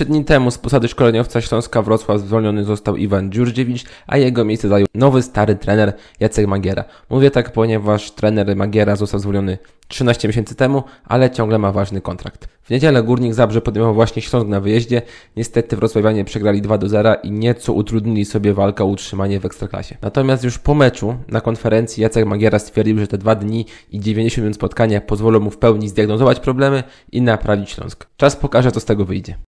Trzy dni temu z posady szkoleniowca Śląska Wrocław zwolniony został Iwan Dziurdziewicz, a jego miejsce zajął nowy stary trener Jacek Magiera. Mówię tak, ponieważ trener Magiera został zwolniony 13 miesięcy temu, ale ciągle ma ważny kontrakt. W niedzielę Górnik Zabrze podjął właśnie Śląsk na wyjeździe. Niestety wrocławianie przegrali 2 do 0 i nieco utrudnili sobie walkę o utrzymanie w Ekstraklasie. Natomiast już po meczu na konferencji Jacek Magiera stwierdził, że te dwa dni i 90 minut spotkania pozwolą mu w pełni zdiagnozować problemy i naprawić Śląsk. Czas pokaże, co z tego wyjdzie.